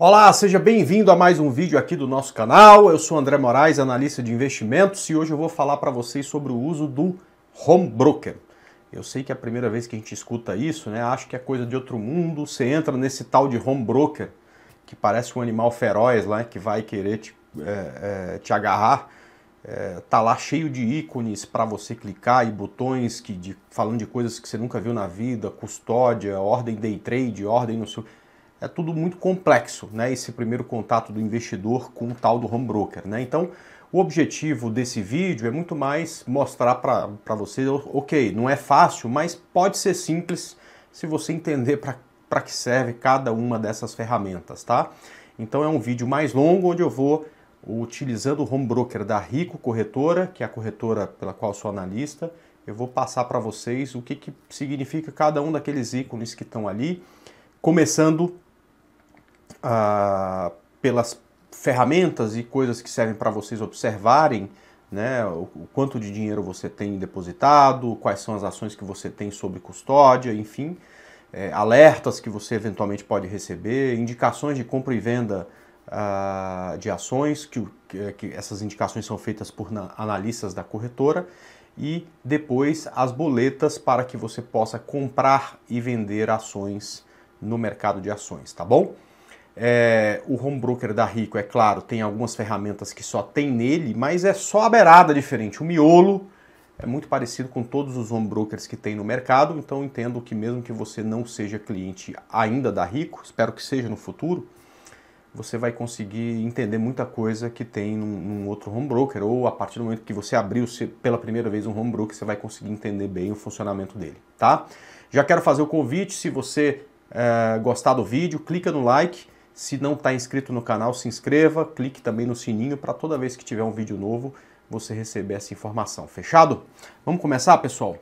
Olá, seja bem-vindo a mais um vídeo aqui do nosso canal. Eu sou André Moraes, analista de investimentos, e hoje eu vou falar para vocês sobre o uso do home broker. Eu sei que é a primeira vez que a gente escuta isso, né? Acho que é coisa de outro mundo. Você entra nesse tal de home broker que parece um animal feroz lá né? que vai querer te, é, é, te agarrar. É, tá lá cheio de ícones para você clicar e botões que de, falando de coisas que você nunca viu na vida, custódia, ordem day trade, ordem no seu é tudo muito complexo, né? Esse primeiro contato do investidor com o tal do home broker, né? Então, o objetivo desse vídeo é muito mais mostrar para vocês, ok, não é fácil, mas pode ser simples se você entender para que serve cada uma dessas ferramentas, tá? Então é um vídeo mais longo onde eu vou utilizando o home broker da Rico Corretora, que é a corretora pela qual sou analista, eu vou passar para vocês o que, que significa cada um daqueles ícones que estão ali, começando pelas ferramentas e coisas que servem para vocês observarem né, o, o, quanto de dinheiro você tem depositado, quais são as ações que você tem sobre custódia, enfim, é, alertas que você eventualmente pode receber, indicações de compra e venda ah, de ações, que, que, é, que essas indicações são feitas por na, analistas da corretora, e depois as boletas para que você possa comprar e vender ações no mercado de ações, tá bom? É, o home broker da Rico, é claro, tem algumas ferramentas que só tem nele, mas é só a beirada diferente. O miolo é muito parecido com todos os home brokers que tem no mercado, então entendo que mesmo que você não seja cliente ainda da Rico, espero que seja no futuro, você vai conseguir entender muita coisa que tem num, num outro home broker, ou a partir do momento que você abriu pela primeira vez um home broker, você vai conseguir entender bem o funcionamento dele, tá? Já quero fazer o convite, se você é, gostar do vídeo, clica no like, se não está inscrito no canal, se inscreva, clique também no sininho para toda vez que tiver um vídeo novo você receber essa informação. Fechado? Vamos começar, pessoal?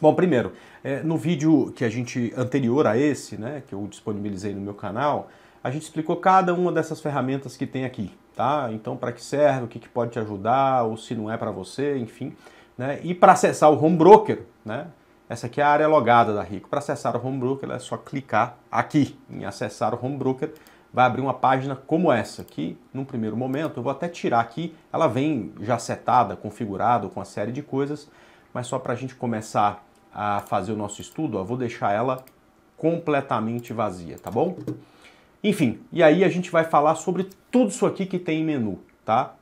Bom, primeiro, é, no vídeo que a gente anterior a esse, né, que eu disponibilizei no meu canal, a gente explicou cada uma dessas ferramentas que tem aqui, tá? Então, para que serve, o que, que pode te ajudar, ou se não é para você, enfim. Né? E para acessar o home broker, né? Essa aqui é a área logada da Rico. Para acessar o Home Broker, é só clicar aqui em acessar o Home Broker. Vai abrir uma página como essa aqui. Num primeiro momento, eu vou até tirar aqui. Ela vem já setada, configurada, com uma série de coisas. Mas só para a gente começar a fazer o nosso estudo, ó, vou deixar ela completamente vazia, tá bom? Enfim, e aí a gente vai falar sobre tudo isso aqui que tem em menu, tá?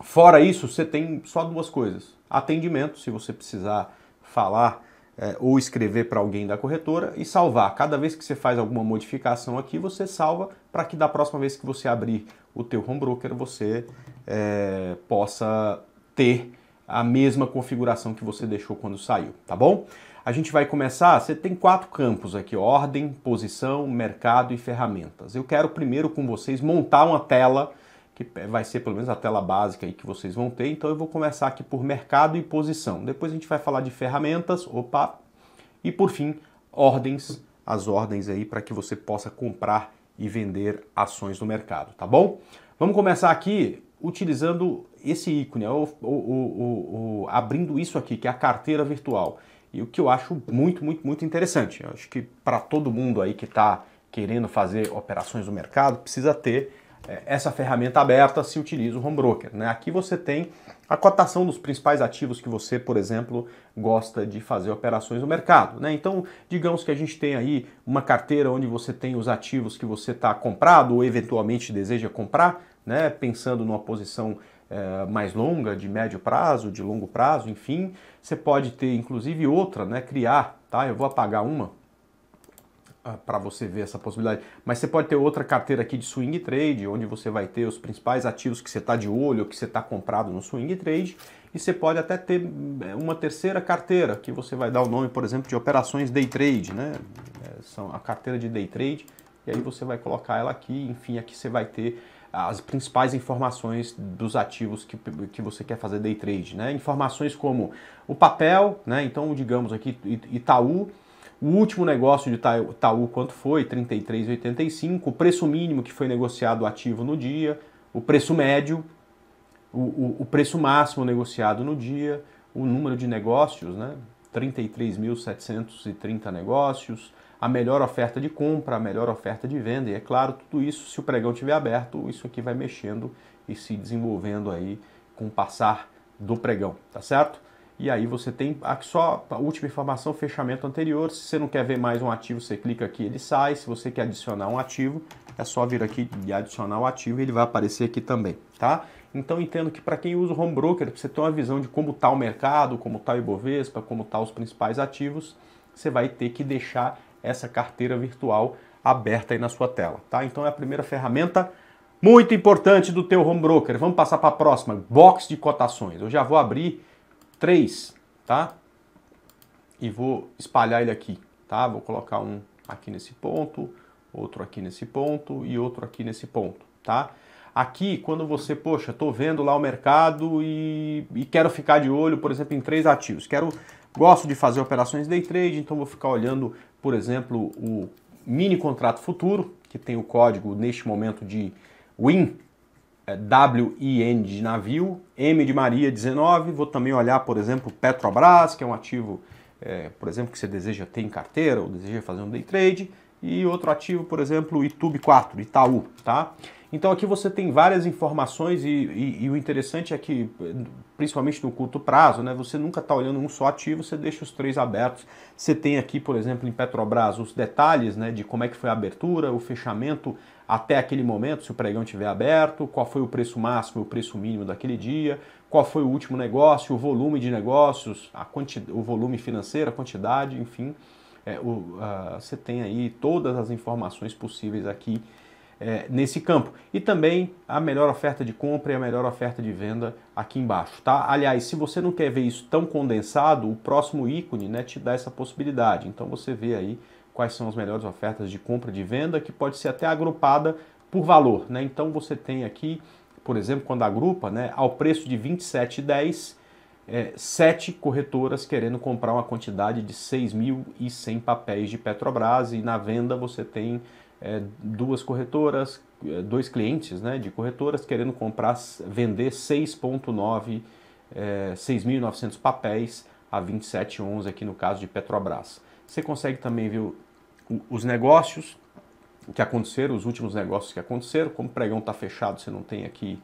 Fora isso, você tem só duas coisas. Atendimento, se você precisar falar é, ou escrever para alguém da corretora e salvar. Cada vez que você faz alguma modificação aqui, você salva para que da próxima vez que você abrir o teu home broker, você é, possa ter a mesma configuração que você deixou quando saiu, tá bom? A gente vai começar, você tem quatro campos aqui, ordem, posição, mercado e ferramentas. Eu quero primeiro com vocês montar uma tela que vai ser pelo menos a tela básica aí que vocês vão ter. Então eu vou começar aqui por mercado e posição. Depois a gente vai falar de ferramentas, opa, e por fim, ordens, as ordens aí para que você possa comprar e vender ações no mercado, tá bom? Vamos começar aqui utilizando esse ícone, o abrindo isso aqui, que é a carteira virtual. E o que eu acho muito, muito, muito interessante. Eu acho que para todo mundo aí que está querendo fazer operações no mercado, precisa ter é, essa ferramenta aberta se utiliza o home broker. Né? Aqui você tem a cotação dos principais ativos que você, por exemplo, gosta de fazer operações no mercado. Né? Então, digamos que a gente tem aí uma carteira onde você tem os ativos que você está comprado ou eventualmente deseja comprar, né? pensando numa posição é, mais longa, de médio prazo, de longo prazo, enfim. Você pode ter, inclusive, outra, né? criar. Tá? Eu vou apagar uma ah, para você ver essa possibilidade. Mas você pode ter outra carteira aqui de swing trade, onde você vai ter os principais ativos que você está de olho, que você está comprado no swing trade, e você pode até ter eh, uma terceira carteira, que você vai dar o nome, por exemplo, de operações day trade, né? É, são a carteira de day trade, e aí você vai colocar ela aqui, enfim, aqui você vai ter as principais informações dos ativos que, que você quer fazer day trade, né? Informações como o papel, né? Então, digamos aqui, Itaú, o último negócio de Itaú, quanto foi? 33,85. O preço mínimo que foi negociado ativo no dia, o preço médio, o, o, o preço máximo negociado no dia, o número de negócios, né? 33.730 negócios, a melhor oferta de compra, a melhor oferta de venda, e é claro, tudo isso, se o pregão estiver aberto, isso aqui vai mexendo e se desenvolvendo aí com o passar do pregão, tá certo? E aí você tem aqui só a última informação, fechamento anterior. Se você não quer ver mais um ativo, você clica aqui, ele sai. Se você quer adicionar um ativo, é só vir aqui e adicionar o ativo e ele vai aparecer aqui também, tá? Então entendo que para quem usa o home broker, você tem uma visão de como está o mercado, como está o Ibovespa, como estão tá os principais ativos, você vai ter que deixar essa carteira virtual aberta aí na sua tela, tá? Então é a primeira ferramenta muito importante do teu home broker. Vamos passar para a próxima, box de cotações. Eu já vou abrir 3, tá? E vou espalhar ele aqui, tá? Vou colocar um aqui nesse ponto, outro aqui nesse ponto e outro aqui nesse ponto, tá? Aqui, quando você, poxa, estou vendo lá o mercado e, e, quero ficar de olho, por exemplo, em três ativos. Quero, gosto de fazer operações day trade, então vou ficar olhando, por exemplo, o mini contrato futuro, que tem o código neste momento de WIN, WIN de navio, M de Maria 19. Vou também olhar, por exemplo, Petrobras, que é um ativo, é, por exemplo, que você deseja ter em carteira ou deseja fazer um day trade. E outro ativo, por exemplo, YouTube 4, Itaú, tá? Então aqui você tem várias informações e, e, e, o interessante é que, principalmente no curto prazo, né, você nunca está olhando um só ativo, você deixa os três abertos. Você tem aqui, por exemplo, em Petrobras, os detalhes né, de como é que foi a abertura, o fechamento, até aquele momento, se o pregão estiver aberto, qual foi o preço máximo e o preço mínimo daquele dia, qual foi o último negócio, o volume de negócios, a quanti, o volume financeiro, a quantidade, enfim. É, o, uh, você tem aí todas as informações possíveis aqui é, nesse campo. E também a melhor oferta de compra e a melhor oferta de venda aqui embaixo, tá? Aliás, se você não quer ver isso tão condensado, o próximo ícone né, te dá essa possibilidade. Então você vê aí quais são as melhores ofertas de compra e de venda, que pode ser até agrupada por valor. Né? Então você tem aqui, por exemplo, quando agrupa, né, ao preço de R$ 27,10, é, sete corretoras querendo comprar uma quantidade de 6.100 papéis de Petrobras e na venda você tem é, duas corretoras, é, dois clientes né, de corretoras querendo comprar, vender 6.9, é, 6.900 papéis a 27,11 aqui no caso de Petrobras. Você consegue também ver os negócios que aconteceram, os últimos negócios que aconteceram, como o pregão está fechado, você não tem aqui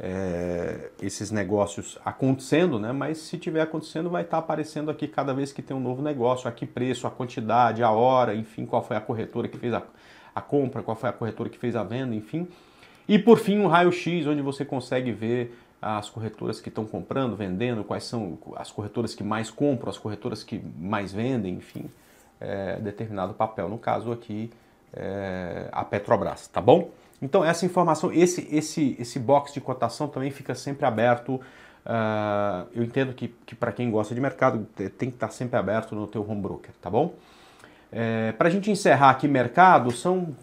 é, esses negócios acontecendo, né? Mas se tiver acontecendo, vai estar tá aparecendo aqui cada vez que tem um novo negócio, a que preço, a quantidade, a hora, enfim, qual foi a corretora que fez a, a compra, qual foi a corretora que fez a venda, enfim. E por fim, um raio-x, onde você consegue ver as corretoras que estão comprando, vendendo, quais são as corretoras que mais compram, as corretoras que mais vendem, enfim é, determinado papel. No caso aqui, é, a Petrobras, tá bom? Então essa informação, esse, esse, esse box de cotação também fica sempre aberto. Uh, eu entendo que, que para quem gosta de mercado tem que estar tá sempre aberto no teu home broker, tá bom? É, para a gente encerrar aqui mercado, são uh,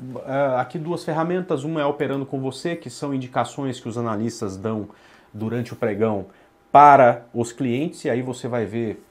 aqui duas ferramentas. Uma é operando com você, que são indicações que os analistas dão durante o pregão para os clientes, e aí você vai ver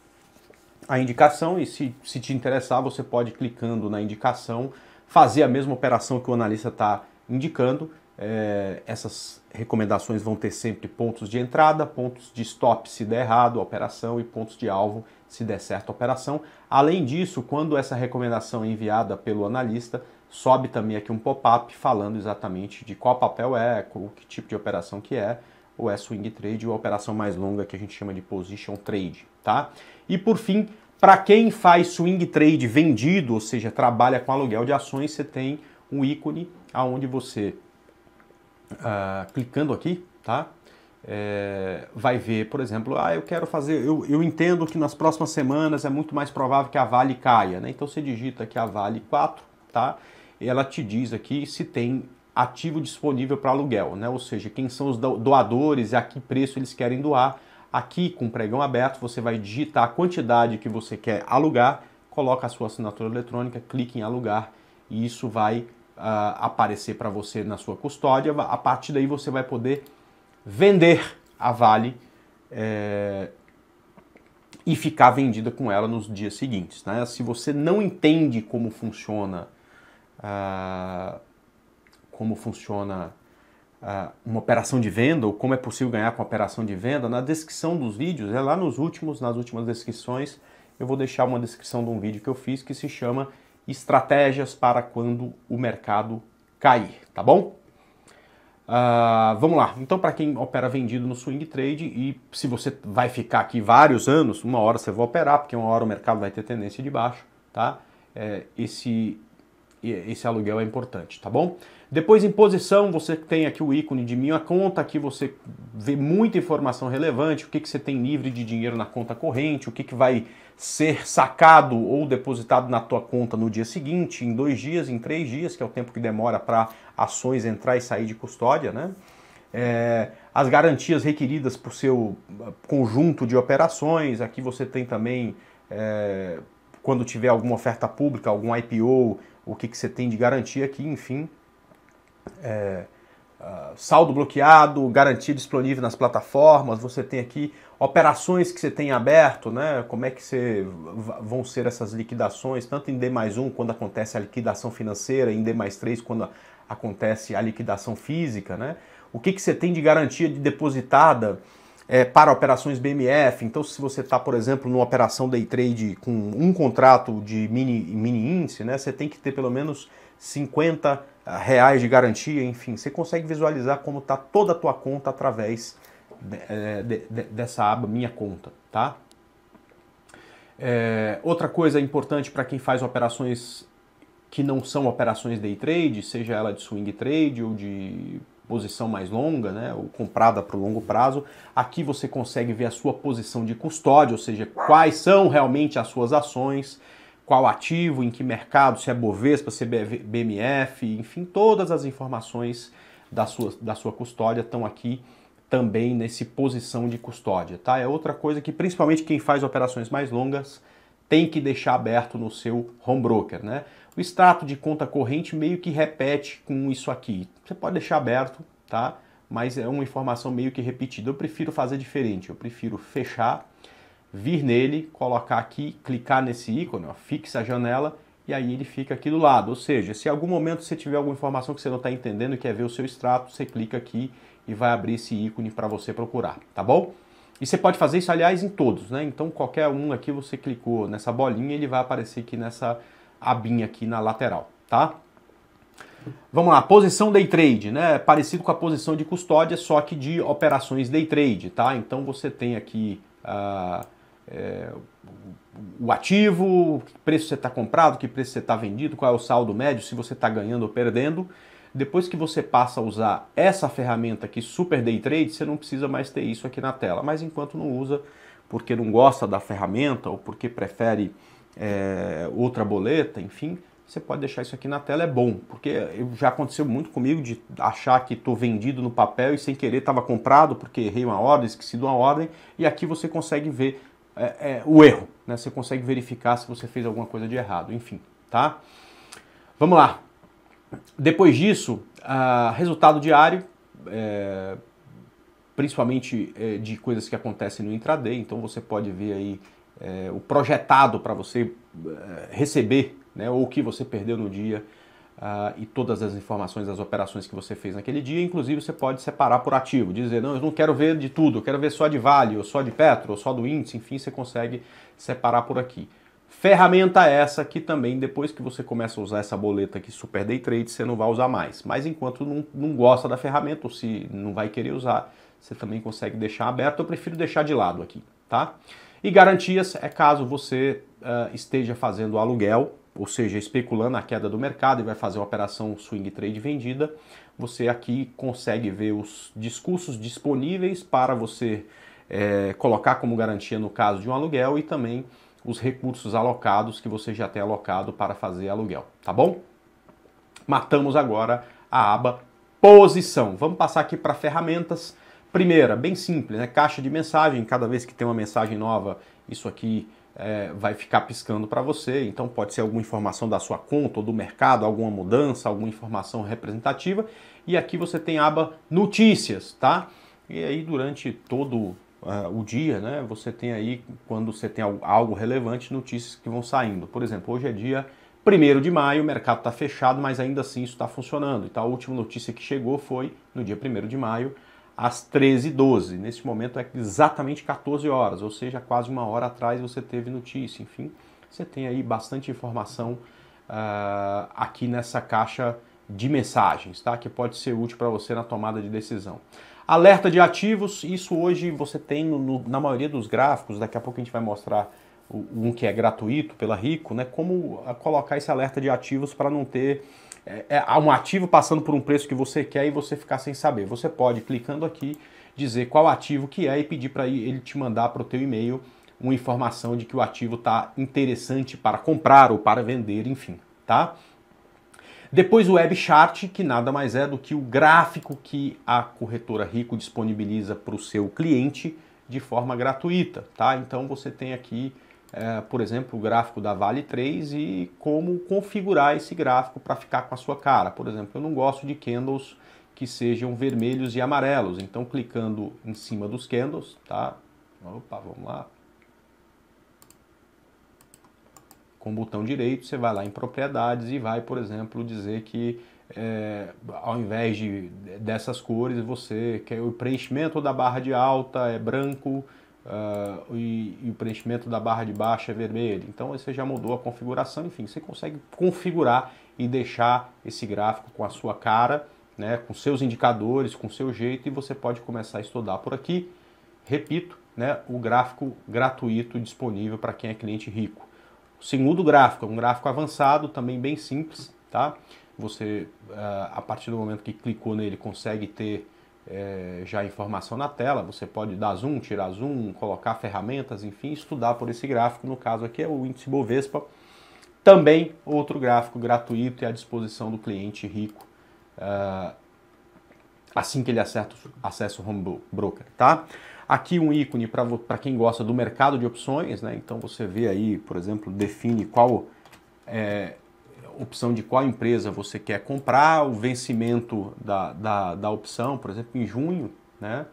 a indicação e se, se te interessar, você pode clicando na indicação, fazer a mesma operação que o analista está indicando. É, essas recomendações vão ter sempre pontos de entrada, pontos de stop se der errado a operação e pontos de alvo se der certo a operação. Além disso, quando essa recomendação é enviada pelo analista, sobe também aqui um pop-up falando exatamente de qual papel é, qual que tipo de operação que é, ou é swing trade ou a operação mais longa que a gente chama de position trade, tá? E por fim, para quem faz swing trade vendido, ou seja, trabalha com aluguel de ações, você tem um ícone aonde você, uh, clicando aqui, tá? É, vai ver, por exemplo, ah, eu quero fazer, eu, eu entendo que nas próximas semanas é muito mais provável que a Vale caia, né? Então você digita aqui a Vale 4, tá? E ela te diz aqui se tem ativo disponível para aluguel, né? Ou seja, quem são os doadores e a que preço eles querem doar. Aqui, com o pregão aberto, você vai digitar a quantidade que você quer alugar, coloca a sua assinatura eletrônica, clique em alugar e isso vai uh, aparecer para você na sua custódia. A partir daí você vai poder vender a Vale é, e ficar vendida com ela nos dias seguintes. Né? Se você não entende como funciona, uh, como funciona uma operação de venda ou como é possível ganhar com operação de venda, na descrição dos vídeos, é lá nos últimos, nas últimas descrições, eu vou deixar uma descrição de um vídeo que eu fiz que se chama Estratégias para quando o mercado cair, tá bom? Uh, vamos lá, então para quem opera vendido no swing trade e se você vai ficar aqui vários anos, uma hora você vai operar, porque uma hora o mercado vai ter tendência de baixo, tá? É, esse esse aluguel é importante, tá bom? Depois em posição, você tem aqui o ícone de minha conta, aqui você vê muita informação relevante, o que, que você tem livre de dinheiro na conta corrente, o que, que vai ser sacado ou depositado na tua conta no dia seguinte, em dois dias, em três dias, que é o tempo que demora para ações entrar e sair de custódia, né? É, as garantias requeridas por seu ah, conjunto de operações, aqui você tem também, é, quando tiver alguma oferta pública, algum IPO, o que, que você tem de garantia aqui, enfim. É, ah, saldo bloqueado, garantia disponível nas plataformas, você tem aqui operações que você tem aberto, né? Como é que você, vão ser essas liquidações, tanto em D mais 1 quando acontece a liquidação financeira, em D mais 3 quando acontece a liquidação física, né? O que, que você tem de garantia de depositada? é, para operações BMF. Então, se você está, por exemplo, numa operação day trade com um contrato de mini, mini índice, né, você tem que ter pelo menos 50 ah, reais de garantia, enfim, você consegue visualizar como está toda a tua conta através de, é, de, de, dessa aba Minha Conta, tá? É, outra coisa importante para quem faz operações que não são operações day trade, seja ela de swing trade ou de posição mais longa, né, ou comprada para o longo prazo. Aqui você consegue ver a sua posição de custódia, ou seja, quais são realmente as suas ações, qual ativo, em que mercado, se é Bovespa, se é BMF, enfim, todas as informações da sua, da sua custódia estão aqui também nesse posição de custódia, tá? É outra coisa que principalmente quem faz operações mais longas tem que deixar aberto no seu home broker, né? O extrato de conta corrente meio que repete com isso aqui. Você pode deixar aberto, tá? Mas é uma informação meio que repetida. Eu prefiro fazer diferente. Eu prefiro fechar, vir nele, colocar aqui, clicar nesse ícone, ó, fixa a janela e aí ele fica aqui do lado. Ou seja, se em algum momento você tiver alguma informação que você não está entendendo e quer ver o seu extrato, você clica aqui e vai abrir esse ícone para você procurar, tá bom? E você pode fazer isso, aliás, em todos, né? Então, qualquer um aqui, você clicou nessa bolinha, ele vai aparecer aqui nessa abinha aqui na lateral, tá? Vamos lá, posição day trade, né? Parecido com a posição de custódia, só que de operações day trade, tá? Então você tem aqui uh, é, o ativo, que preço você está comprado, que preço você está vendido, qual é o saldo médio, se você está ganhando ou perdendo. Depois que você passa a usar essa ferramenta aqui, Super Day Trade, você não precisa mais ter isso aqui na tela. Mas enquanto não usa, porque não gosta da ferramenta ou porque prefere é, outra boleta, enfim, você pode deixar isso aqui na tela, é bom, porque já aconteceu muito comigo de achar que estou vendido no papel e sem querer estava comprado porque errei uma ordem, esqueci de uma ordem, e aqui você consegue ver é, é, o erro, né? Você consegue verificar se você fez alguma coisa de errado, enfim, tá? Vamos lá. Depois disso, uh, resultado diário, é, principalmente é, de coisas que acontecem no intraday, então você pode ver aí é, o projetado para você é, receber, né, ou o que você perdeu no dia uh, e todas as informações das operações que você fez naquele dia. Inclusive, você pode separar por ativo, dizer, não, eu não quero ver de tudo, eu quero ver só de Vale, ou só de Petro, ou só do índice, enfim, você consegue separar por aqui. Ferramenta essa que também, depois que você começa a usar essa boleta aqui, Super Day Trade, você não vai usar mais. Mas enquanto não, não gosta da ferramenta, ou se não vai querer usar, você também consegue deixar aberto. Eu prefiro deixar de lado aqui, tá? E garantias é caso você uh, esteja fazendo aluguel, ou seja, especulando a queda do mercado e vai fazer uma operação swing trade vendida, você aqui consegue ver os discursos disponíveis para você é, colocar como garantia no caso de um aluguel e também os recursos alocados que você já tem alocado para fazer aluguel, tá bom? Matamos agora a aba posição. Vamos passar aqui para ferramentas. Primeira, bem simples, né? caixa de mensagem. Cada vez que tem uma mensagem nova, isso aqui é, vai ficar piscando para você. Então pode ser alguma informação da sua conta ou do mercado, alguma mudança, alguma informação representativa. E aqui você tem a aba Notícias, tá? E aí durante todo uh, o dia, né? Você tem aí quando você tem algo relevante, notícias que vão saindo. Por exemplo, hoje é dia 1 de maio, o mercado está fechado, mas ainda assim isso está funcionando. Então a última notícia que chegou foi no dia 1 de maio às 13h12. Neste momento é exatamente 14 horas, ou seja, quase uma hora atrás você teve notícia. Enfim, você tem aí bastante informação uh, aqui nessa caixa de mensagens, tá? Que pode ser útil para você na tomada de decisão. Alerta de ativos, isso hoje você tem no, na maioria dos gráficos, daqui a pouco a gente vai mostrar um que é gratuito pela Rico, né? Como colocar esse alerta de ativos para não ter é, é, um ativo passando por um preço que você quer e você ficar sem saber. Você pode, clicando aqui, dizer qual ativo que é e pedir para ele te mandar para o teu e-mail uma informação de que o ativo está interessante para comprar ou para vender, enfim, tá? Depois o web chart, que nada mais é do que o gráfico que a corretora Rico disponibiliza para o seu cliente de forma gratuita, tá? Então você tem aqui é, por exemplo, o gráfico da Vale 3 e como configurar esse gráfico para ficar com a sua cara. Por exemplo, eu não gosto de candles que sejam vermelhos e amarelos, então clicando em cima dos candles, tá? Opa, vamos lá. Com o botão direito, você vai lá em propriedades e vai, por exemplo, dizer que é, ao invés de, dessas cores, você quer o preenchimento da barra de alta é branco, uh, e, e, o preenchimento da barra de baixo é vermelho. Então você já mudou a configuração, enfim, você consegue configurar e deixar esse gráfico com a sua cara, né, com seus indicadores, com seu jeito, e você pode começar a estudar por aqui. Repito, né, o gráfico gratuito disponível para quem é cliente rico. O segundo gráfico é um gráfico avançado, também bem simples, tá? Você, ah, a partir do momento que clicou nele, consegue ter é, já informação na tela, você pode dar zoom, tirar zoom, colocar ferramentas, enfim, estudar por esse gráfico. No caso aqui é o índice Bovespa. Também outro gráfico gratuito e à disposição do cliente rico uh, assim que ele acerta, acessa o home broker, tá? Aqui um ícone para quem gosta do mercado de opções, né? Então você vê aí, por exemplo, define qual é, opção de qual empresa você quer comprar, o vencimento da, da, da opção, por exemplo, em junho, né?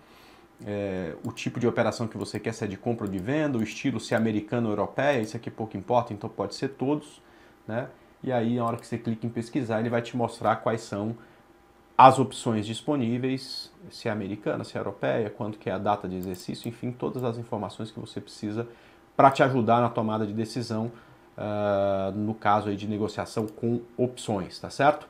É, o tipo de operação que você quer, se é de compra ou de venda, o estilo, se é americano ou europeia, isso aqui pouco importa, então pode ser todos, né? E aí, na hora que você clica em pesquisar, ele vai te mostrar quais são as opções disponíveis, se é americana, se é europeia, quanto que é a data de exercício, enfim, todas as informações que você precisa para te ajudar na tomada de decisão ah, no caso aí de negociação com opções, tá certo?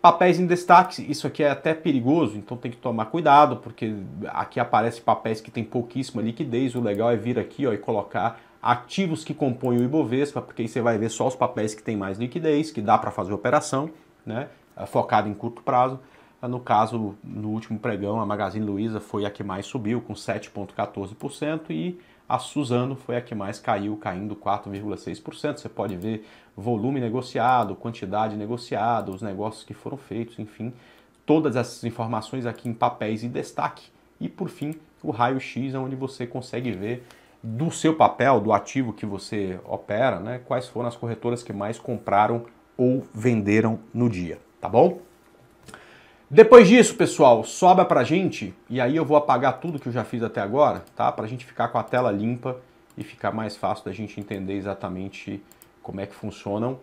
Papéis em destaque, isso aqui é até perigoso, então tem que tomar cuidado, porque aqui aparece papéis que tem pouquíssima liquidez. O legal é vir aqui ó, e colocar ativos que compõem o Ibovespa, porque aí você vai ver só os papéis que tem mais liquidez, que dá para fazer operação, né? focado em curto prazo. Ah, no caso, no último pregão, a Magazine Luiza foi a que mais subiu, com 7,14%, e a Suzano foi a que mais caiu, caindo 4,6%. Você pode ver volume negociado, quantidade negociada, os negócios que foram feitos, enfim, todas essas informações aqui em papéis e destaque. E por fim, o raio-x, onde você consegue ver do seu papel, do ativo que você opera, né, quais foram as corretoras que mais compraram ou venderam no dia, tá bom? Depois disso, pessoal, sobra pra gente, e aí eu vou apagar tudo que eu já fiz até agora, tá? Pra gente ficar com a tela limpa e ficar mais fácil da gente entender exatamente como é que funcionam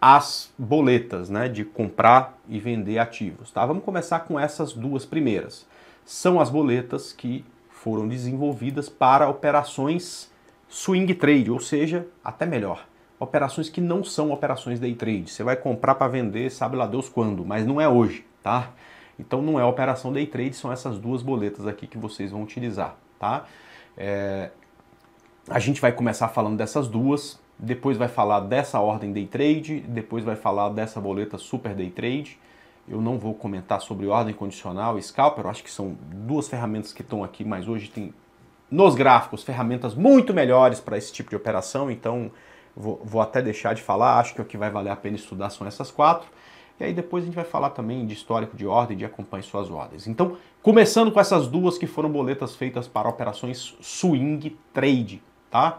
as boletas, né, de comprar e vender ativos, tá? Vamos começar com essas duas primeiras. São as boletas que foram desenvolvidas para operações swing trade, ou seja, até melhor, operações que não são operações day trade. Você vai comprar para vender, sabe lá Deus quando, mas não é hoje tá? Então não é operação day trade, são essas duas boletas aqui que vocês vão utilizar, tá? É... A gente vai começar falando dessas duas, depois vai falar dessa ordem day trade, depois vai falar dessa boleta super day trade. Eu não vou comentar sobre ordem condicional e scalper, eu acho que são duas ferramentas que estão aqui, mas hoje tem nos gráficos ferramentas muito melhores para esse tipo de operação, então vou, vou até deixar de falar, acho que o que vai valer a pena estudar são essas quatro. E aí depois a gente vai falar também de histórico de ordem, de acompanhe suas ordens. Então, começando com essas duas que foram boletas feitas para operações swing trade, tá?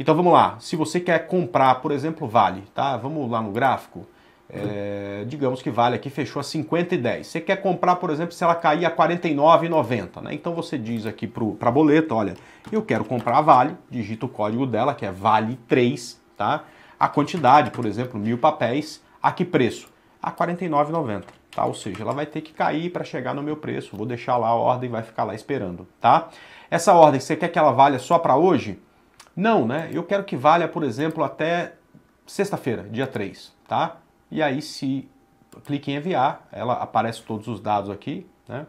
Então vamos lá, se você quer comprar, por exemplo, Vale, tá? Vamos lá no gráfico. É, digamos que Vale aqui fechou a 50 e 10. Você quer comprar, por exemplo, se ela cair a 49,90, né? Então você diz aqui para a boleta, olha, eu quero comprar a Vale, digita o código dela, que é Vale 3, tá? A quantidade, por exemplo, mil papéis, a que preço? a R$ 49,90. Tá? Ou seja, ela vai ter que cair para chegar no meu preço. Vou deixar lá a ordem vai ficar lá esperando, tá? Essa ordem, você quer que ela valha só para hoje? Não, né? Eu quero que valha, por exemplo, até sexta-feira, dia 3, tá? E aí se clique em enviar, ela aparece todos os dados aqui, né?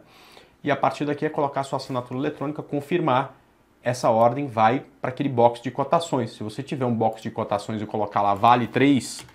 E a partir daqui é colocar sua assinatura eletrônica, confirmar essa ordem vai para aquele box de cotações. Se você tiver um box de cotações e colocar lá vale 3,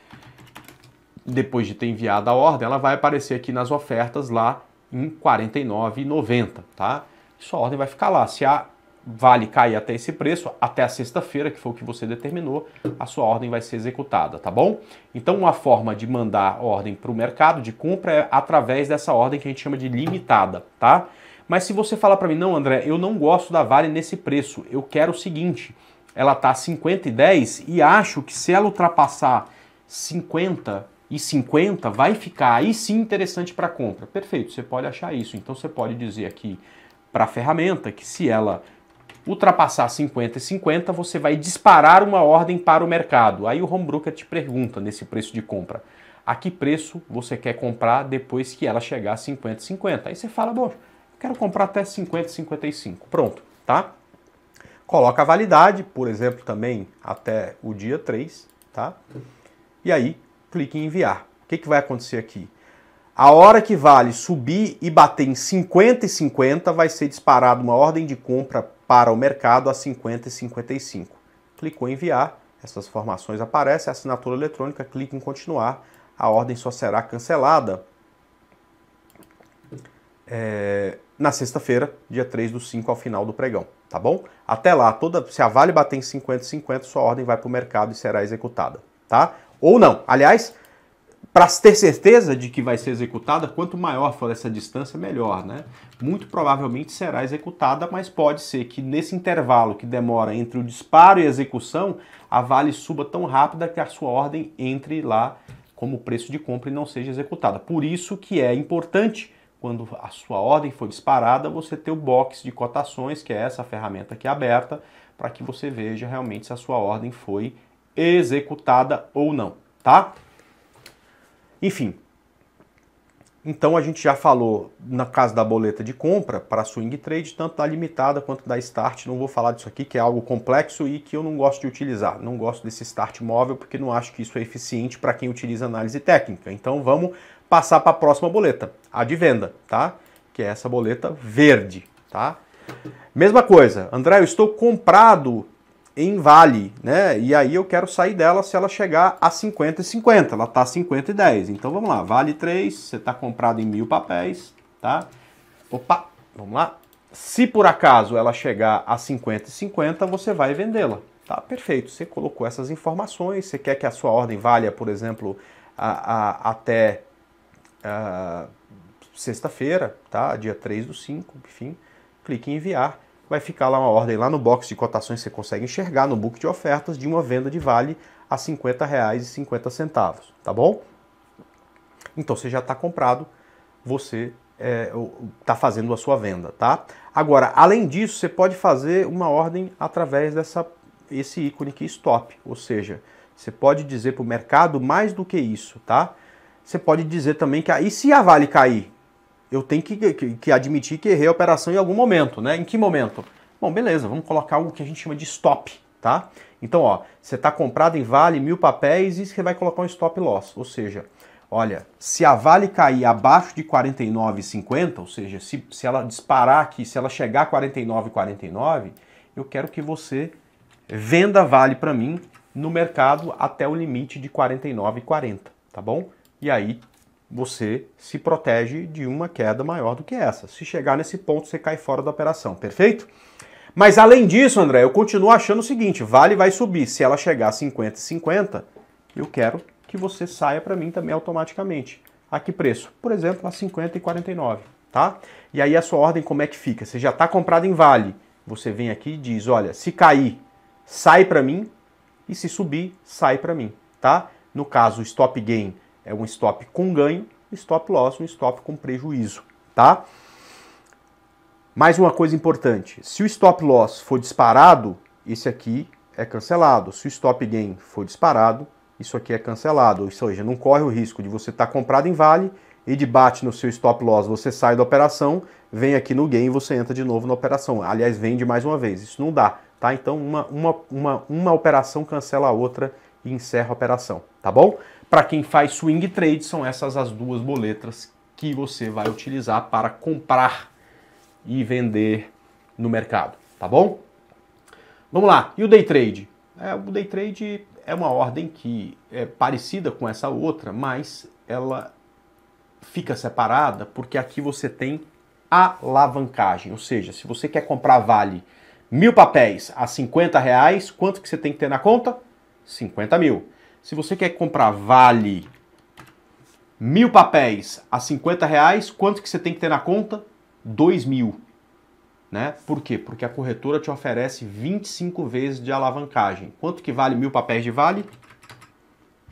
depois de ter enviado a ordem, ela vai aparecer aqui nas ofertas lá em R$ 49,90, tá? Sua ordem vai ficar lá. Se a vale cair até esse preço, até a sexta-feira, que foi o que você determinou, a sua ordem vai ser executada, tá bom? Então, uma forma de mandar ordem para o mercado de compra é através dessa ordem que a gente chama de limitada, tá? Mas se você falar para mim, não, André, eu não gosto da Vale nesse preço, eu quero o seguinte, ela está 50 e e acho que se ela ultrapassar 50 e 50 vai ficar aí sim interessante para compra. Perfeito, você pode achar isso. Então você pode dizer aqui para a ferramenta que se ela ultrapassar 50 e 50, você vai disparar uma ordem para o mercado. Aí o home broker te pergunta nesse preço de compra: a que preço você quer comprar depois que ela chegar a 50 e 50? Aí você fala: bom, quero comprar até 50 e 55. Pronto, tá? Coloca a validade, por exemplo, também até o dia 3, tá? E aí clique em enviar. O que, que vai acontecer aqui? A hora que vale subir e bater em 50 e 50, vai ser disparada uma ordem de compra para o mercado a 50 e 55. Clicou em enviar, essas formações aparecem, assinatura eletrônica, clique em continuar, a ordem só será cancelada é, na sexta-feira, dia 3 do 5 ao final do pregão, tá bom? Até lá, toda, se a Vale bater em 50 e 50, sua ordem vai para o mercado e será executada, tá? Ou não. Aliás, para ter certeza de que vai ser executada, quanto maior for essa distância, melhor, né? Muito provavelmente será executada, mas pode ser que nesse intervalo que demora entre o disparo e a execução, a Vale suba tão rápida que a sua ordem entre lá como preço de compra e não seja executada. Por isso que é importante quando a sua ordem for disparada, você ter o box de cotações, que é essa ferramenta aqui aberta, para que você veja realmente se a sua ordem foi executada ou não, tá? Enfim. Então a gente já falou na casa da boleta de compra para swing trade, tanto da limitada quanto da start. Não vou falar disso aqui, que é algo complexo e que eu não gosto de utilizar. Não gosto desse start móvel porque não acho que isso é eficiente para quem utiliza análise técnica. Então vamos passar para a próxima boleta, a de venda, tá? Que é essa boleta verde, tá? Mesma coisa, André, eu estou comprado em vale, né? E aí eu quero sair dela se ela chegar a 50 e 50, ela tá 50 e 10. Então vamos lá, vale 3, você tá comprado em mil papéis, tá? Opa, vamos lá. Se por acaso ela chegar a 50 e 50, você vai vendê-la, tá? Perfeito, você colocou essas informações, você quer que a sua ordem valha, por exemplo, a, a, até ah, sexta-feira, tá? Dia 3 do 5, enfim, clique em enviar vai ficar lá uma ordem lá no box de cotações, você consegue enxergar no book de ofertas de uma venda de vale a R$ 50,50, tá bom? Então você já está comprado, você está é, tá fazendo a sua venda, tá? Agora, além disso, você pode fazer uma ordem através dessa esse ícone que stop, ou seja, você pode dizer para o mercado mais do que isso, tá? Você pode dizer também que aí ah, se a Vale cair, eu tenho que, que, que, admitir que errei a operação em algum momento, né? Em que momento? Bom, beleza, vamos colocar algo que a gente chama de stop, tá? Então, ó, você está comprado em Vale, mil papéis, e você vai colocar um stop loss. Ou seja, olha, se a Vale cair abaixo de 49,50, ou seja, se, se ela disparar aqui, se ela chegar a 49,49, eu quero que você venda Vale para mim no mercado até o limite de 49,40, tá bom? E aí você se protege de uma queda maior do que essa. Se chegar nesse ponto, você cai fora da operação, perfeito? Mas além disso, André, eu continuo achando o seguinte: vale vai subir. Se ela chegar a 50, 50, eu quero que você saia para mim também automaticamente. A que preço? Por exemplo, a 50 e 49, tá? E aí a sua ordem como é que fica? Você já está comprado em vale. Você vem aqui e diz: olha, se cair, sai para mim. E se subir, sai para mim, tá? No caso, stop gain é um stop com ganho, stop loss, um stop com prejuízo, tá? Mais uma coisa importante, se o stop loss for disparado, esse aqui é cancelado. Se o stop gain for disparado, isso aqui é cancelado. Ou seja, não corre o risco de você estar tá comprado em vale e de bate no seu stop loss, você sai da operação, vem aqui no gain e você entra de novo na operação. Aliás, vende mais uma vez, isso não dá, tá? Então uma, uma, uma, uma operação cancela a outra e encerra a operação tá bom? Para quem faz swing trade, são essas as duas boletas que você vai utilizar para comprar e vender no mercado, tá bom? Vamos lá, e o day trade? É, o day trade é uma ordem que é parecida com essa outra, mas ela fica separada porque aqui você tem alavancagem, ou seja, se você quer comprar vale mil papéis a 50 reais, quanto que você tem que ter na conta? 50 mil. Se você quer comprar Vale, mil papéis a 50 reais, quanto que você tem que ter na conta? 2 mil. Né? Por quê? Porque a corretora te oferece 25 vezes de alavancagem. Quanto que vale mil papéis de Vale?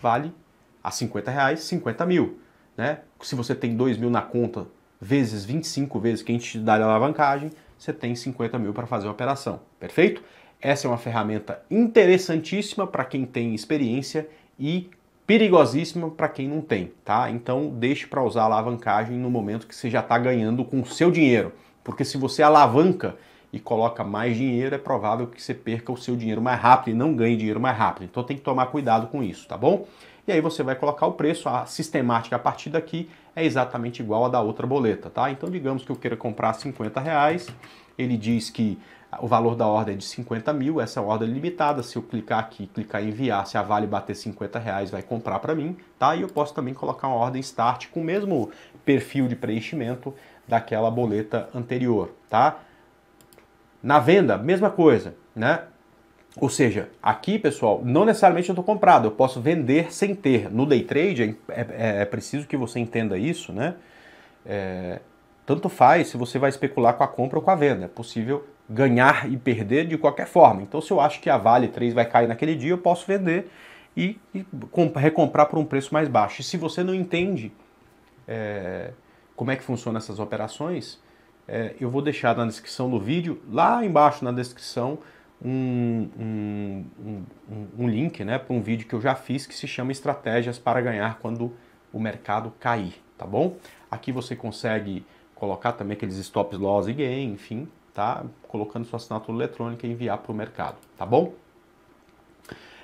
Vale a 50 reais, 50 mil. Né? Se você tem 2 mil na conta, vezes 25 vezes que a gente te dá de alavancagem, você tem 50 mil para fazer a operação. Perfeito? Essa é uma ferramenta interessantíssima para quem tem experiência e perigosíssima para quem não tem, tá? Então deixe para usar a alavancagem no momento que você já está ganhando com o seu dinheiro, porque se você alavanca e coloca mais dinheiro, é provável que você perca o seu dinheiro mais rápido e não ganhe dinheiro mais rápido. Então tem que tomar cuidado com isso, tá bom? E aí você vai colocar o preço, a sistemática a partir daqui é exatamente igual à da outra boleta, tá? Então digamos que eu queira comprar 50 reais, ele diz que o valor da ordem é de 50 mil, essa é ordem limitada, se eu clicar aqui, clicar em enviar, se a Vale bater 50 reais, vai comprar para mim, tá? E eu posso também colocar uma ordem start com o mesmo perfil de preenchimento daquela boleta anterior, tá? Na venda, mesma coisa, né? Ou seja, aqui, pessoal, não necessariamente eu estou comprado, eu posso vender sem ter. No day trade, é, é, é, é preciso que você entenda isso, né? É, tanto faz se você vai especular com a compra ou com a venda. É possível ganhar e perder de qualquer forma. Então, se eu acho que a Vale 3 vai cair naquele dia, eu posso vender e, e recomprar por um preço mais baixo. E se você não entende é, como é que funcionam essas operações, é, eu vou deixar na descrição do vídeo, lá embaixo na descrição, um, um, um, um link né, para um vídeo que eu já fiz que se chama Estratégias para Ganhar Quando o Mercado Cair, tá bom? Aqui você consegue colocar também aqueles stops loss e gain, enfim, tá? Colocando sua assinatura eletrônica e enviar para o mercado, tá bom?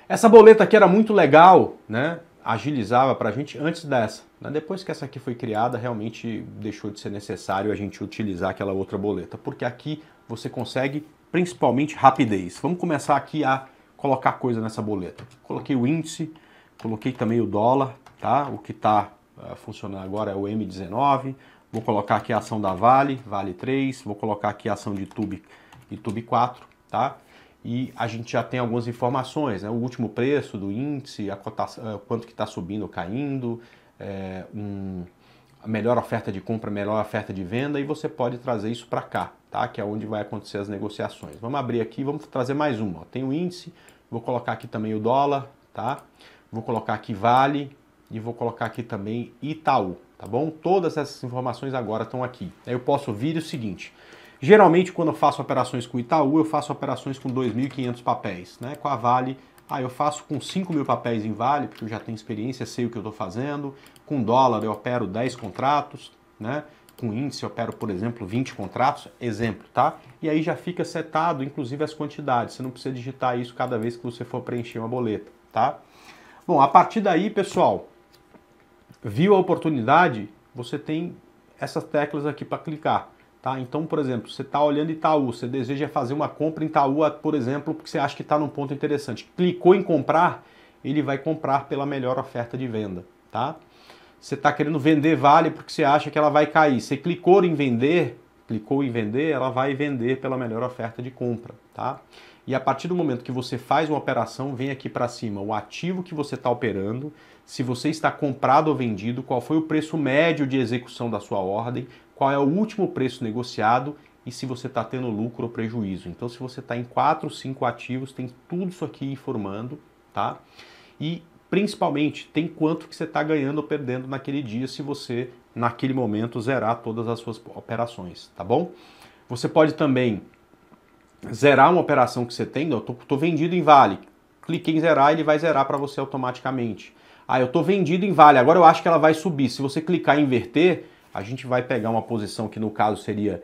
Essa boleta aqui era muito legal, né? Agilizava para a gente antes dessa. Né? Depois que essa aqui foi criada, realmente deixou de ser necessário a gente utilizar aquela outra boleta, porque aqui você consegue principalmente rapidez. Vamos começar aqui a colocar coisa nessa boleta. Coloquei o índice, coloquei também o dólar, tá? O que está uh, eh, funcionando agora é o M19. Vou colocar aqui a ação da Vale, Vale 3, vou colocar aqui a ação de Tube, Tube 4, tá? E a gente já tem algumas informações, né? O último preço do índice, a cotação, eh, quanto que está subindo ou caindo, é, um, a melhor oferta de compra, a melhor oferta de venda e você pode trazer isso para cá, tá? Que é onde vai acontecer as negociações. Vamos abrir aqui, vamos trazer mais uma. Ó. Tem o índice, vou colocar aqui também o dólar, tá? Vou colocar aqui Vale, e vou colocar aqui também Itaú, tá bom? Todas essas informações agora estão aqui. Aí eu posso vir é o seguinte, geralmente quando eu faço operações com Itaú, eu faço operações com 2.500 papéis, né? Com a Vale, ah, eu faço com 5.000 mil papéis em Vale, porque eu já tenho experiência, sei o que eu estou fazendo. Com dólar eu opero 10 contratos, né? com índice, eu opero, por exemplo, 20 contratos, exemplo, tá? E aí já fica setado, inclusive, as quantidades. Você não precisa digitar isso cada vez que você for preencher uma boleta, tá? Bom, a partir daí, pessoal, viu a oportunidade, você tem essas teclas aqui para clicar. Tá? Então, por exemplo, você está olhando Itaú, você deseja fazer uma compra em Itaú, por exemplo, porque você acha que está num ponto interessante. Clicou em comprar, ele vai comprar pela melhor oferta de venda. Tá? Você está querendo vender Vale porque você acha que ela vai cair. Você clicou em vender, clicou em vender, ela vai vender pela melhor oferta de compra. Tá? E a partir do momento que você faz uma operação, vem aqui para cima o ativo que você está operando se você está comprado ou vendido, qual foi o preço médio de execução da sua ordem, qual é o último preço negociado e se você está tendo lucro ou prejuízo. Então, se você está em 4, 5 ativos, tem tudo isso aqui informando, tá? E principalmente tem quanto que você está ganhando ou perdendo naquele dia se você, naquele momento, zerar todas as suas operações, tá bom? Você pode também zerar uma operação que você tem, eu estou vendido em Vale, clique em zerar, ele vai zerar para você automaticamente. Ah, eu estou vendido em Vale, agora eu acho que ela vai subir. Se você clicar em inverter, a gente vai pegar uma posição que no caso seria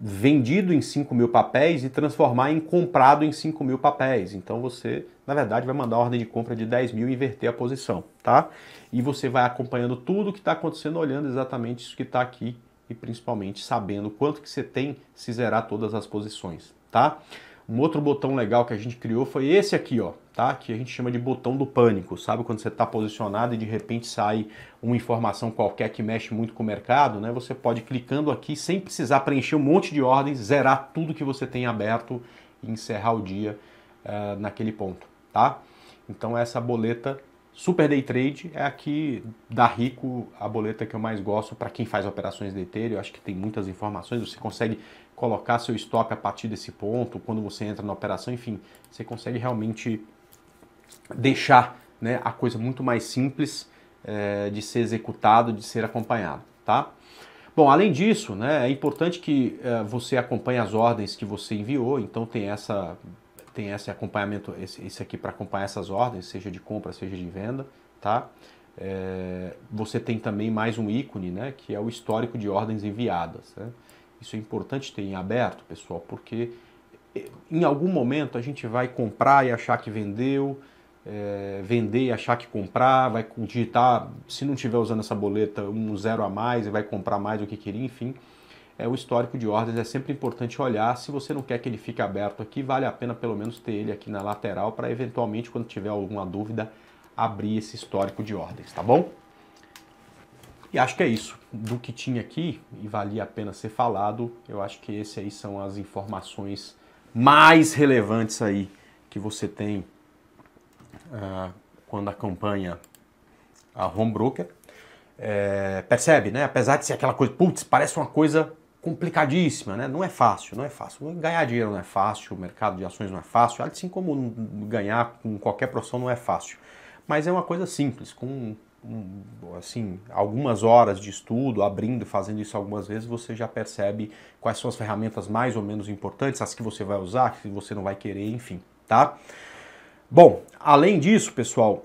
vendido em 5 mil papéis e transformar em comprado em 5 mil papéis. Então você, na verdade, vai mandar ordem de compra de 10 mil e inverter a posição, tá? E você vai acompanhando tudo o que está acontecendo, olhando exatamente isso que está aqui e principalmente sabendo quanto que você tem se zerar todas as posições, tá? Um outro botão legal que a gente criou foi esse aqui, ó, tá? Que a gente chama de botão do pânico, sabe? Quando você está posicionado e de repente sai uma informação qualquer que mexe muito com o mercado, né? Você pode clicando aqui sem precisar preencher um monte de ordens, zerar tudo que você tem aberto e encerrar o dia uh, naquele ponto, tá? Então essa boleta Super Day Trade é a que dá rico a boleta que eu mais gosto para quem faz operações day trade. Eu acho que tem muitas informações, você consegue colocar seu estoque a partir desse ponto, quando você entra na operação, enfim, você consegue realmente deixar né, a coisa muito mais simples é, de ser executado, de ser acompanhado, tá? Bom, além disso, né, é importante que é, você acompanhe as ordens que você enviou, então tem essa tem esse acompanhamento, esse, esse aqui para acompanhar essas ordens, seja de compra, seja de venda, tá? É, você tem também mais um ícone, né, que é o histórico de ordens enviadas, né? Isso é importante ter em aberto, pessoal, porque eh, em algum momento a gente vai comprar e achar que vendeu, é, vender e achar que comprar, vai digitar, se não estiver usando essa boleta, um zero a mais e vai comprar mais do que queria, enfim. É, o histórico de ordens é sempre importante olhar. Se você não quer que ele fique aberto aqui, vale a pena pelo menos ter ele aqui na lateral para eventualmente, quando tiver alguma dúvida, abrir esse histórico de ordens, tá bom? E acho que é isso. Do que tinha aqui e valia a pena ser falado, eu acho que esse aí são as informações mais relevantes aí que você tem uh, quando acompanha a home broker. É, percebe, né? Apesar de ser aquela coisa, putz, parece uma coisa complicadíssima, né? Não é fácil, não é fácil. Ganhar dinheiro não é fácil, o mercado de ações não é fácil, assim como ganhar com qualquer profissão não é fácil. Mas é uma coisa simples, com assim, algumas horas de estudo, abrindo, fazendo isso algumas vezes, você já percebe quais são as ferramentas mais ou menos importantes, as que você vai usar, as que você não vai querer, enfim, tá? Bom, além disso, pessoal,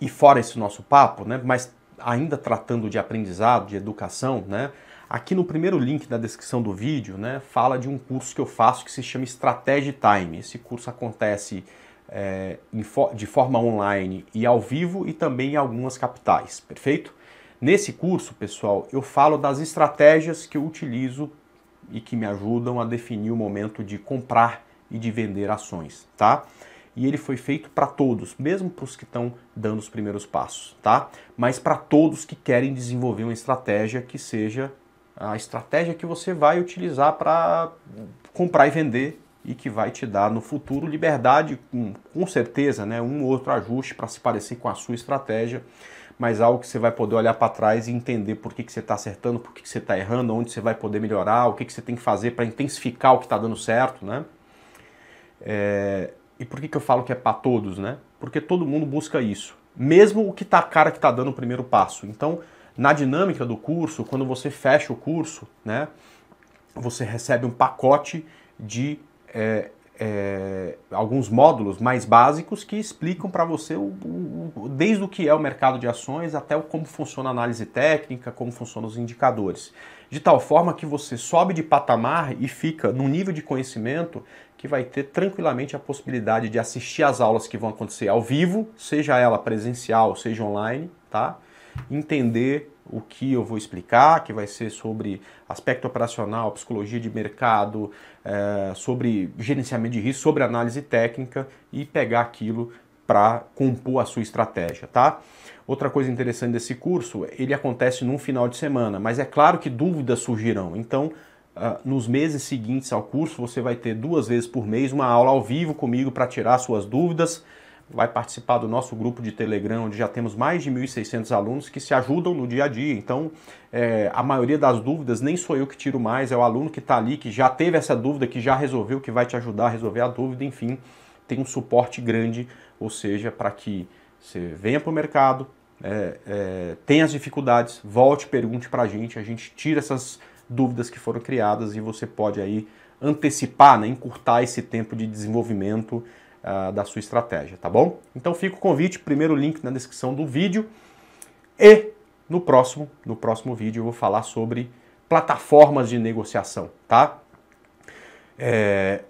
e fora esse nosso papo, né, mas ainda tratando de aprendizado, de educação, né, aqui no primeiro link da descrição do vídeo, né, fala de um curso que eu faço que se chama Strategy Time. Esse curso acontece é, de forma online e ao vivo e também em algumas capitais, perfeito? Nesse curso, pessoal, eu falo das estratégias que eu utilizo e que me ajudam a definir o momento de comprar e de vender ações, tá? E ele foi feito para todos, mesmo para os que estão dando os primeiros passos, tá? Mas para todos que querem desenvolver uma estratégia que seja a estratégia que você vai utilizar para comprar e vender e que vai te dar no futuro liberdade, com, com certeza, né, um ou outro ajuste para se parecer com a sua estratégia, mas algo que você vai poder olhar para trás e entender por que, que você está acertando, por que, que você está errando, onde você vai poder melhorar, o que, que você tem que fazer para intensificar o que está dando certo, né? É, e por que, que eu falo que é para todos, né? Porque todo mundo busca isso, mesmo o que está cara que está dando o primeiro passo. Então, na dinâmica do curso, quando você fecha o curso, né, você recebe um pacote de é, é, alguns módulos mais básicos que explicam para você o, o, desde o que é o mercado de ações até o, como funciona a análise técnica, como funcionam os indicadores. De tal forma que você sobe de patamar e fica num nível de conhecimento que vai ter tranquilamente a possibilidade de assistir às aulas que vão acontecer ao vivo, seja ela presencial, seja online, tá? Entender o que eu vou explicar, que vai ser sobre aspecto operacional, psicologia de mercado, é, sobre gerenciamento de risco, sobre análise técnica e pegar aquilo para compor a sua estratégia, tá? Outra coisa interessante desse curso, ele acontece num final de semana, mas é claro que dúvidas surgirão. Então, uh, nos meses seguintes ao curso, você vai ter duas vezes por mês uma aula ao vivo comigo para tirar suas dúvidas vai participar do nosso grupo de Telegram, onde já temos mais de 1.600 alunos que se ajudam no dia a dia. Então, é, a maioria das dúvidas nem sou eu que tiro mais, é o aluno que está ali, que já teve essa dúvida, que já resolveu, que vai te ajudar a resolver a dúvida, enfim, tem um suporte grande, ou seja, para que você venha para o mercado, é, é, tenha as dificuldades, volte, pergunte para a gente, a gente tira essas dúvidas que foram criadas e você pode aí antecipar, né, encurtar esse tempo de desenvolvimento ah, da sua estratégia, tá bom? Então fica o convite, primeiro link na descrição do vídeo e no próximo, no próximo vídeo eu vou falar sobre plataformas de negociação, tá? É,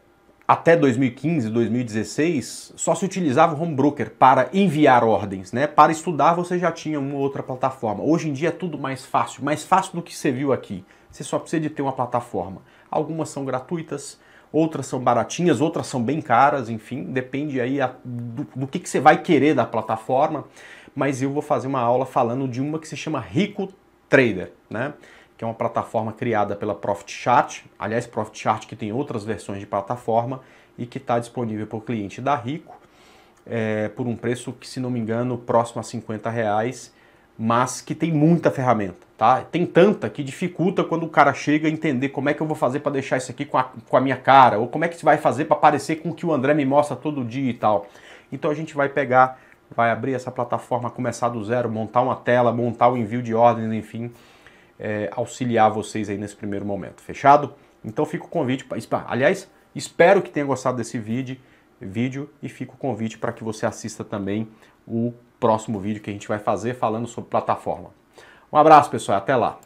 até 2015, 2016, só se utilizava o home broker para enviar ordens, né? Para estudar você já tinha uma outra plataforma. Hoje em dia é tudo mais fácil, mais fácil do que você viu aqui. Você só precisa de ter uma plataforma. Algumas são gratuitas, outras são baratinhas, outras são bem caras, enfim, depende aí a, do, do que, que você vai querer da plataforma, mas eu vou fazer uma aula falando de uma que se chama Rico Trader, né? que é uma plataforma criada pela Profit Chart, aliás, Profit Chart que tem outras versões de plataforma e que está disponível para o cliente da Rico é, por um preço que, se não me engano, próximo a 50 reais mas que tem muita ferramenta, tá? Tem tanta que dificulta quando o cara chega a entender como é que eu vou fazer para deixar isso aqui com a, com a minha cara, ou como é que vai fazer para parecer com o que o André me mostra todo dia e tal. Então a gente vai pegar, vai abrir essa plataforma, começar do zero, montar uma tela, montar o envio de ordens, enfim, é, auxiliar vocês aí nesse primeiro momento, fechado? Então fica o convite, pra, aliás, espero que tenha gostado desse vídeo, vídeo e fica o convite para que você assista também o próximo vídeo que a gente vai fazer falando sobre plataforma. Um abraço, pessoal, até lá.